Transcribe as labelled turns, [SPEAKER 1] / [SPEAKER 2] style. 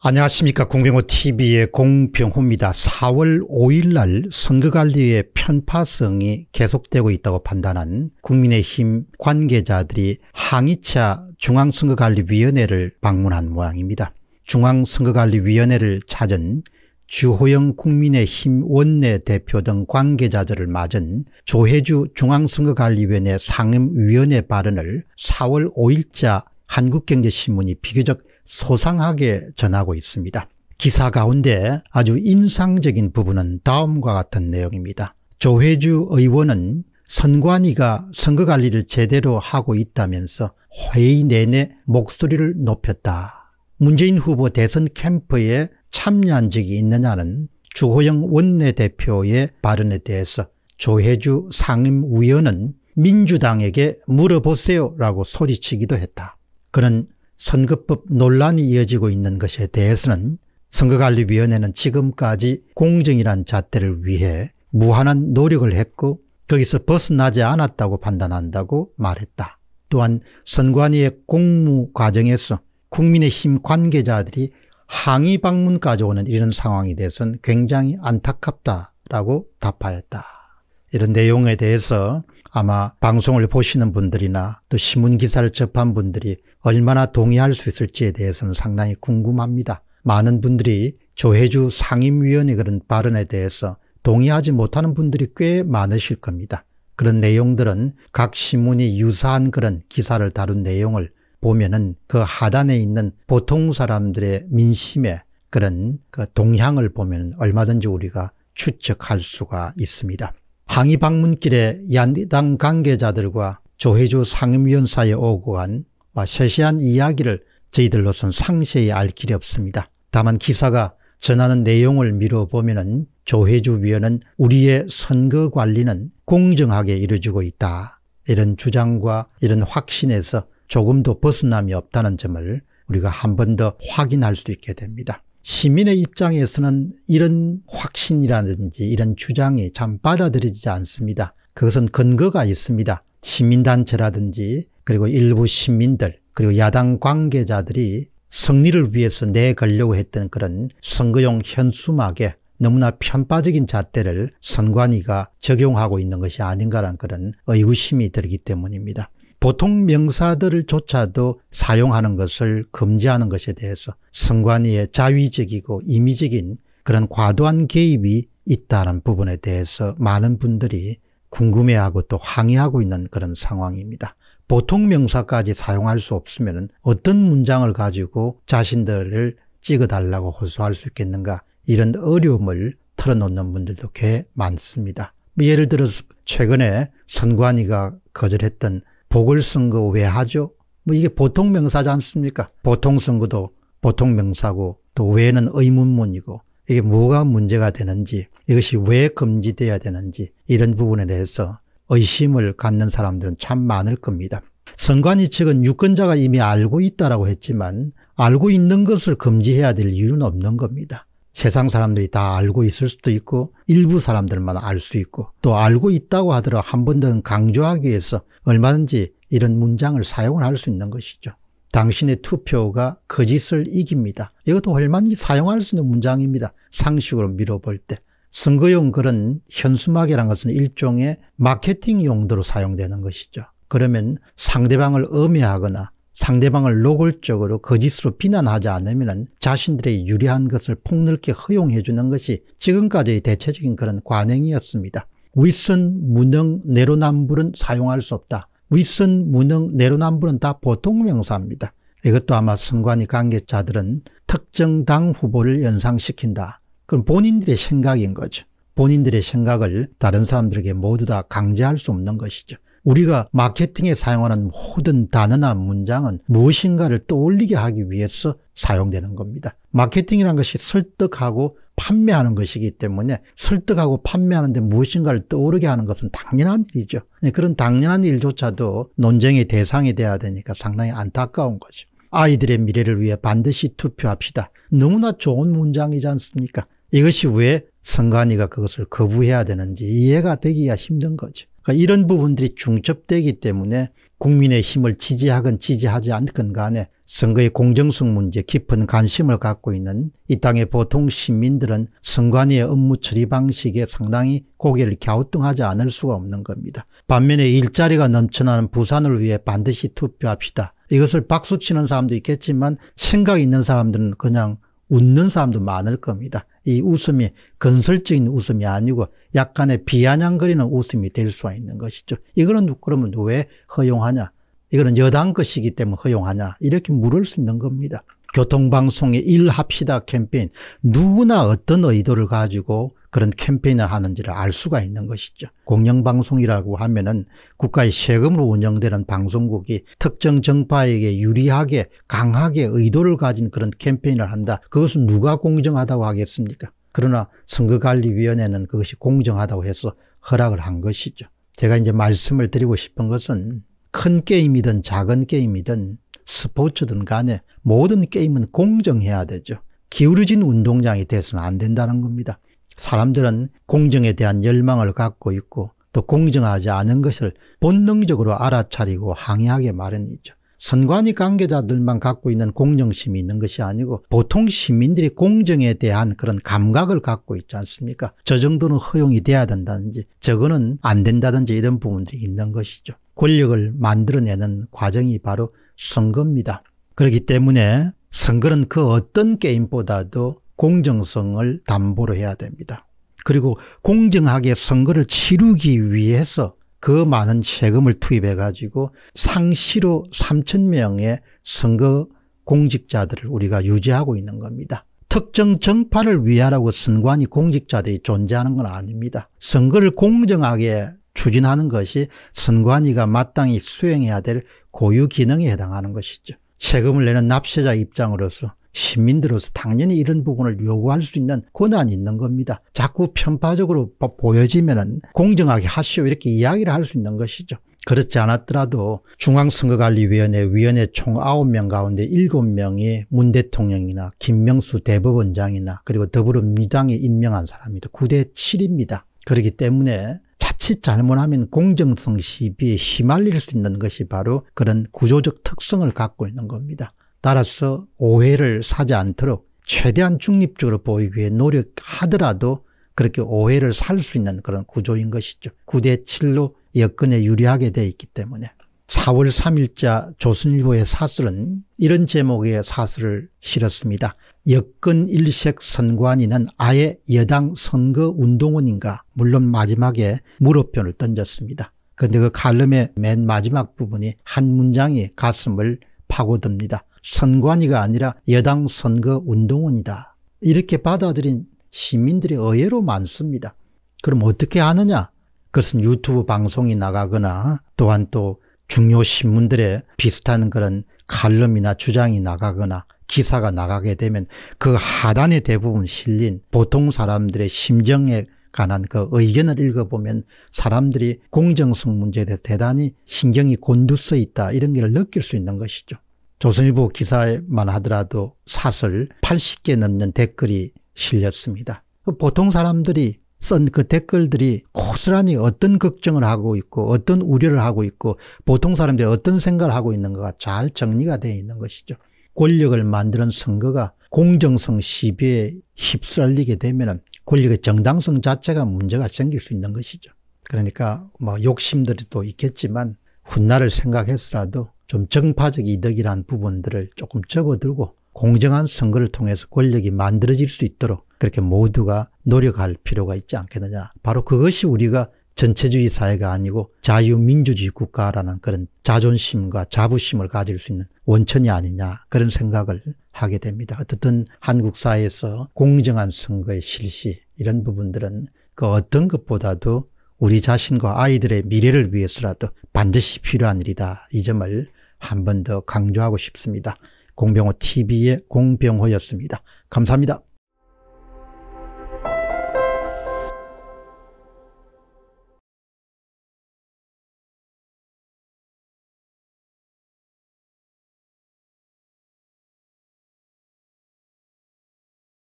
[SPEAKER 1] 안녕하십니까 공병호TV의 공병호입니다. 4월 5일 날 선거관리의 편파성이 계속되고 있다고 판단한 국민의힘 관계자들이 항의차 중앙선거관리위원회를 방문한 모양입니다. 중앙선거관리위원회를 찾은 주호영 국민의힘 원내대표 등 관계자들을 맞은 조혜주 중앙선거관리위원회 상임위원회 발언을 4월 5일자 한국경제신문이 비교적 소상하게 전하고 있습니다. 기사 가운데 아주 인상적인 부분은 다음과 같은 내용입니다. 조혜주 의원은 선관위가 선거관리를 제대로 하고 있다면서 회의 내내 목소리를 높였다. 문재인 후보 대선 캠프에 참여한 적이 있느냐는 주호영 원내대표의 발언에 대해서 조혜주 상임위원은 민주당에게 물어보세요라고 소리치기도 했다. 그는 선거법 논란이 이어지고 있는 것에 대해서는 선거관리위원회는 지금까지 공정이란 잣대를 위해 무한한 노력을 했고 거기서 벗어나지 않았다고 판단한다고 말했다. 또한 선관위의 공무 과정에서 국민의힘 관계자들이 항의 방문까지 오는 이런 상황에 대해서는 굉장히 안타깝다라고 답하였다. 이런 내용에 대해서 아마 방송을 보시는 분들이나 또 신문 기사를 접한 분들이 얼마나 동의할 수 있을지에 대해서는 상당히 궁금합니다. 많은 분들이 조혜주 상임위원의 그런 발언에 대해서 동의하지 못하는 분들이 꽤 많으실 겁니다. 그런 내용들은 각 신문이 유사한 그런 기사를 다룬 내용을 보면은 그 하단에 있는 보통 사람들의 민심의 그런 그 동향을 보면 얼마든지 우리가 추측할 수가 있습니다. 항의 방문길에 얀당 관계자들과 조혜주 상임위원사이에 오고한 세세한 이야기를 저희들로선 상세히 알 길이 없습니다. 다만 기사가 전하는 내용을 미뤄보면 은 조혜주 위원은 우리의 선거관리는 공정하게 이루어지고 있다. 이런 주장과 이런 확신에서 조금도 벗어남이 없다는 점을 우리가 한 번 더 확인할 수 있게 됩니다. 시민의 입장에서는 이런 확신이라든지 이런 주장이 참받아들이지 않습니다. 그것은 근거가 있습니다. 시민단체라든지 그리고 일부 시민들 그리고 야당 관계자들이 승리를 위해서 내걸려고 했던 그런 선거용 현수막에 너무나 편파적인 잣대를 선관위가 적용하고 있는 것이 아닌가라는 그런 의구심이 들기 때문입니다. 보통 명사들을조차도 사용하는 것을 금지하는 것에 대해서 선관위의 자위적이고 임의적인 그런 과도한 개입이 있다는 부분에 대해서 많은 분들이 궁금해하고 또 항의하고 있는 그런 상황입니다. 보통 명사까지 사용할 수 없으면 어떤 문장을 가지고 자신들을 찍어달라고 호소할 수 있겠는가 이런 어려움을 털어놓는 분들도 꽤 많습니다. 뭐 예를 들어서 최근에 선관위가 거절했던 보궐선거 왜 하죠? 뭐 이게 보통 명사지 않습니까? 보통 선거도 보통 명사고 또 왜는 의문문이고 이게 뭐가 문제가 되는지 이것이 왜 금지돼야 되는지 이런 부분에 대해서 의심을 갖는 사람들은 참 많을 겁니다. 선관위 측은 유권자가 이미 알고 있다라 했지만 알고 있는 것을 금지해야 될 이유는 없는 겁니다. 세상 사람들이 다 알고 있을 수도 있고 일부 사람들만 알 수 있고 또 알고 있다고 하더라도 한 번 더 강조하기 위해서 얼마든지 이런 문장을 사용을 할 수 있는 것이죠. 당신의 투표가 거짓을 이깁니다. 이것도 얼마든지 사용할 수 있는 문장입니다. 상식으로 밀어볼 때. 선거용 그런 현수막이라는 것은 일종의 마케팅 용도로 사용되는 것이죠. 그러면 상대방을 음해하거나 상대방을 노골적으로 거짓으로 비난하지 않으면 자신들의 유리한 것을 폭넓게 허용해 주는 것이 지금까지의 대체적인 그런 관행이었습니다. 윗선, 무능, 내로남불은 사용할 수 없다. 윗선, 무능, 내로남불은 다 보통 명사입니다. 이것도 아마 선관위 관계자들은 특정 당 후보를 연상시킨다. 그럼 본인들의 생각인 거죠. 본인들의 생각을 다른 사람들에게 모두 다 강제할 수 없는 것이죠. 우리가 마케팅에 사용하는 모든 단어나 문장은 무엇인가를 떠올리게 하기 위해서 사용되는 겁니다. 마케팅이란 것이 설득하고 판매하는 것이기 때문에 설득하고 판매하는데 무엇인가를 떠오르게 하는 것은 당연한 일이죠. 네, 그런 당연한 일조차도 논쟁의 대상이 돼야 되니까 상당히 안타까운 거죠. 아이들의 미래를 위해 반드시 투표합시다. 너무나 좋은 문장이지 않습니까? 이것이 왜 선관위가 그것을 거부해야 되는지 이해가 되기가 힘든 거죠. 그러니까 이런 부분들이 중첩되기 때문에 국민의 힘을 지지하건 지지하지 않건 간에 선거의 공정성 문제 에 깊은 관심을 갖고 있는 이 땅의 보통 시민들은 선관위의 업무 처리 방식에 상당히 고개를 갸우뚱하지 않을 수가 없는 겁니다. 반면에 일자리가 넘쳐나는 부산을 위해 반드시 투표합시다. 이것을 박수치는 사람도 있겠지만 생각 있는 사람들은 그냥 웃는 사람도 많을 겁니다. 이 웃음이 건설적인 웃음이 아니고 약간의 비아냥거리는 웃음이 될 수가 있는 것이죠. 이거는 그러면 왜 허용하냐? 이거는 여당 것이기 때문에 허용하냐? 이렇게 물을 수 있는 겁니다. 교통방송의 일합시다 캠페인 누구나 어떤 의도를 가지고 그런 캠페인을 하는지를 알 수가 있는 것이죠. 공영방송이라고 하면 은 국가의 세금으로 운영되는 방송국이 특정 정파에게 유리하게 강하게 의도를 가진 그런 캠페인을 한다. 그것은 누가 공정하다고 하겠습니까? 그러나 선거관리위원회는 그것이 공정하다고 해서 허락을 한 것이죠. 제가 이제 말씀을 드리고 싶은 것은 큰 게임이든 작은 게임이든 스포츠든 간에 모든 게임은 공정해야 되죠. 기울어진 운동장이 돼서는 안 된다는 겁니다. 사람들은 공정에 대한 열망을 갖고 있고 또 공정하지 않은 것을 본능적으로 알아차리고 항의하게 마련이죠. 선관위 관계자들만 갖고 있는 공정심이 있는 것이 아니고 보통 시민들이 공정에 대한 그런 감각을 갖고 있지 않습니까? 저 정도는 허용이 돼야 된다든지 저거는 안 된다든지 이런 부분들이 있는 것이죠. 권력을 만들어내는 과정이 바로 선거입니다. 그렇기 때문에 선거는 그 어떤 게임보다도 공정성을 담보로 해야 됩니다. 그리고 공정하게 선거를 치르기 위해서 그 많은 세금을 투입해 가지고 상시로 3천 명의 선거 공직자들을 우리가 유지하고 있는 겁니다. 특정 정파를 위하라고 선관위 공직자들이 존재하는 건 아닙니다. 선거를 공정하게 추진하는 것이 선관위가 마땅히 수행해야 될 고유 기능에 해당하는 것이죠. 세금을 내는 납세자 입장으로서 시민들로서 당연히 이런 부분을 요구할 수 있는 권한이 있는 겁니다. 자꾸 편파적으로 보여지면 공정하게 하시오 이렇게 이야기를 할 수 있는 것이죠. 그렇지 않았더라도 중앙선거관리위원회 위원회 총 9명 가운데 7명이 문 대통령이나 김명수 대법원장이나 그리고 더불어민주당이 임명한 사람입니다 9대 7입니다. 그렇기 때문에 자칫 잘못하면 공정성 시비에 휘말릴 수 있는 것이 바로 그런 구조적 특성을 갖고 있는 겁니다. 따라서 오해를 사지 않도록 최대한 중립적으로 보이기 위해 노력하더라도 그렇게 오해를 살 수 있는 그런 구조인 것이죠. 9대 7로 여건에 유리하게 돼 있기 때문에. 4월 3일자 조선일보의 사설은 이런 제목의 사설을 실었습니다. 여권 일색 선관위는 아예 여당 선거운동원인가 물론 마지막에 물어표를 던졌습니다. 그런데 그 칼럼의 맨 마지막 부분이 한 문장이 가슴을 파고듭니다. 선관위가 아니라 여당 선거운동원이다. 이렇게 받아들인 시민들이 의외로 많습니다. 그럼 어떻게 아느냐 그것은 유튜브 방송이 나가거나 또한 또 중요 신문들의 비슷한 그런 칼럼이나 주장이 나가거나 기사가 나가게 되면 그 하단에 대부분 실린 보통 사람들의 심정에 관한 그 의견을 읽어보면 사람들이 공정성 문제에 대해 대단히 신경이 곤두서 있다 이런 걸 느낄 수 있는 것이죠. 조선일보 기사만 하더라도 사설 80개 넘는 댓글이 실렸습니다. 보통 사람들이 쓴 그 댓글들이 고스란히 어떤 걱정을 하고 있고 어떤 우려를 하고 있고 보통 사람들이 어떤 생각을 하고 있는가가 잘 정리가 되어 있는 것이죠. 권력을 만드는 선거가 공정성 시비에 휩쓸리게 되면 권력의 정당성 자체가 문제가 생길 수 있는 것이죠. 그러니까 뭐 욕심들이 또 있겠지만 훗날을 생각해서라도 좀 정파적 이득이란 부분들을 조금 접어들고 공정한 선거를 통해서 권력이 만들어질 수 있도록 그렇게 모두가 노력할 필요가 있지 않겠느냐. 바로 그것이 우리가 전체주의 사회가 아니고 자유민주주의 국가라는 그런 자존심과 자부심을 가질 수 있는 원천이 아니냐 그런 생각을 하게 됩니다. 어쨌든 한국 사회에서 공정한 선거의 실시 이런 부분들은 그 어떤 것보다도 우리 자신과 아이들의 미래를 위해서라도 반드시 필요한 일이다. 이 점을 한 번 더 강조하고 싶습니다. 공병호 TV의 공병호였습니다. 감사합니다.